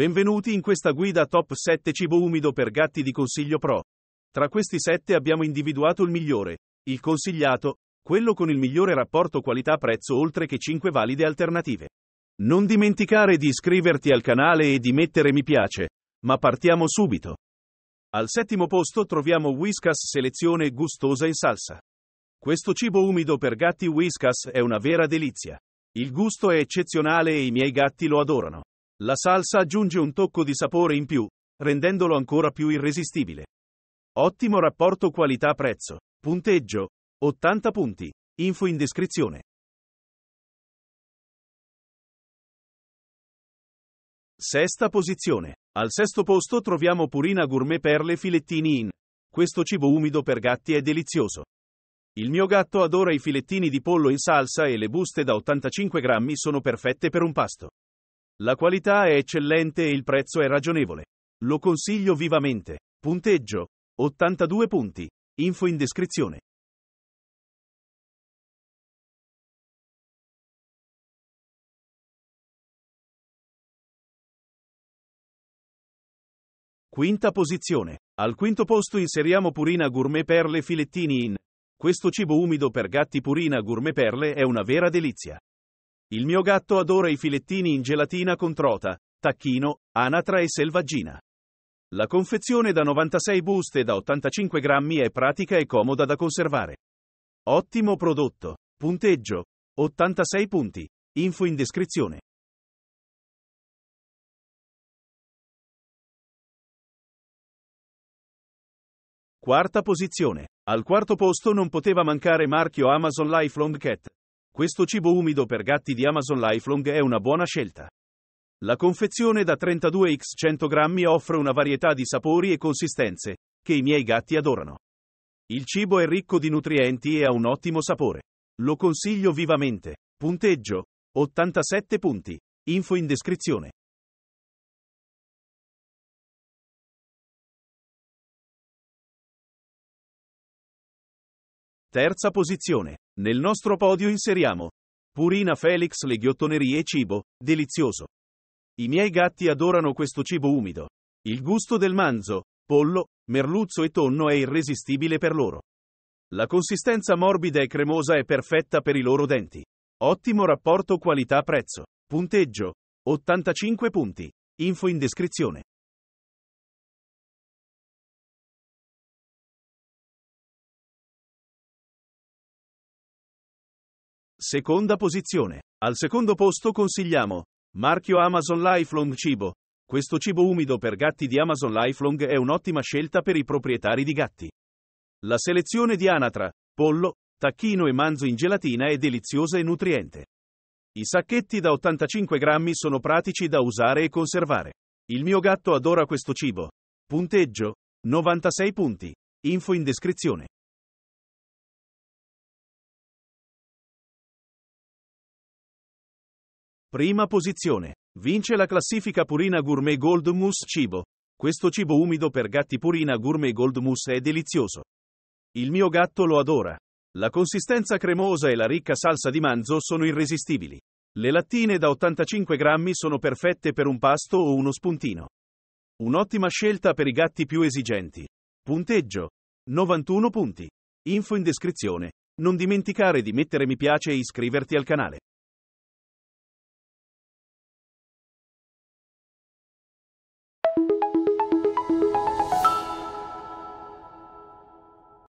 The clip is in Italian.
Benvenuti in questa guida top 7 cibo umido per gatti di Consiglio Pro. Tra questi 7 abbiamo individuato il migliore, il consigliato, quello con il migliore rapporto qualità-prezzo oltre che 5 valide alternative. Non dimenticare di iscriverti al canale e di mettere mi piace, ma partiamo subito. Al settimo posto troviamo Whiskas selezione gustosa in salsa. Questo cibo umido per gatti Whiskas è una vera delizia. Il gusto è eccezionale e i miei gatti lo adorano. La salsa aggiunge un tocco di sapore in più, rendendolo ancora più irresistibile. Ottimo rapporto qualità-prezzo. Punteggio 80 punti. Info in descrizione. Sesta posizione. Al sesto posto troviamo Purina Gourmet Perle Filettini in. Questo cibo umido per gatti è delizioso. Il mio gatto adora i filettini di pollo in salsa e le buste da 85 grammi sono perfette per un pasto. La qualità è eccellente e il prezzo è ragionevole. Lo consiglio vivamente. Punteggio 82 punti. Info in descrizione. Quinta posizione. Al quinto posto inseriamo Purina Gourmet Perle Filettini in. Questo cibo umido per gatti Purina Gourmet Perle è una vera delizia. Il mio gatto adora i filettini in gelatina con trota, tacchino, anatra e selvaggina. La confezione da 96 buste da 85 grammi è pratica e comoda da conservare. Ottimo prodotto. Punteggio. 86 punti. Info in descrizione. Quarta posizione. Al quarto posto non poteva mancare marchio Amazon Lifelong Cat. Questo cibo umido per gatti di Amazon Lifelong è una buona scelta. La confezione da 32x 100 grammi offre una varietà di sapori e consistenze, che i miei gatti adorano. Il cibo è ricco di nutrienti e ha un ottimo sapore. Lo consiglio vivamente. Punteggio 87 punti. Info in descrizione. Terza posizione. Nel nostro podio inseriamo Purina Felix le ghiottonerie e cibo, delizioso. I miei gatti adorano questo cibo umido. Il gusto del manzo, pollo, merluzzo e tonno è irresistibile per loro. La consistenza morbida e cremosa è perfetta per i loro denti. Ottimo rapporto qualità-prezzo. Punteggio 85 punti. Info in descrizione. Seconda posizione. Al secondo posto consigliamo marchio Amazon Lifelong Cibo. Questo cibo umido per gatti di Amazon Lifelong è un'ottima scelta per i proprietari di gatti. La selezione di anatra, pollo, tacchino e manzo in gelatina è deliziosa e nutriente. I sacchetti da 85 grammi sono pratici da usare e conservare. Il mio gatto adora questo cibo. Punteggio 96 punti. Info in descrizione. Prima posizione. Vince la classifica Purina Gourmet Gold Mousse Cibo. Questo cibo umido per gatti Purina Gourmet Gold Mousse è delizioso. Il mio gatto lo adora. La consistenza cremosa e la ricca salsa di manzo sono irresistibili. Le lattine da 85 grammi sono perfette per un pasto o uno spuntino. Un'ottima scelta per i gatti più esigenti. Punteggio. 91 punti. Info in descrizione. Non dimenticare di mettere mi piace e iscriverti al canale.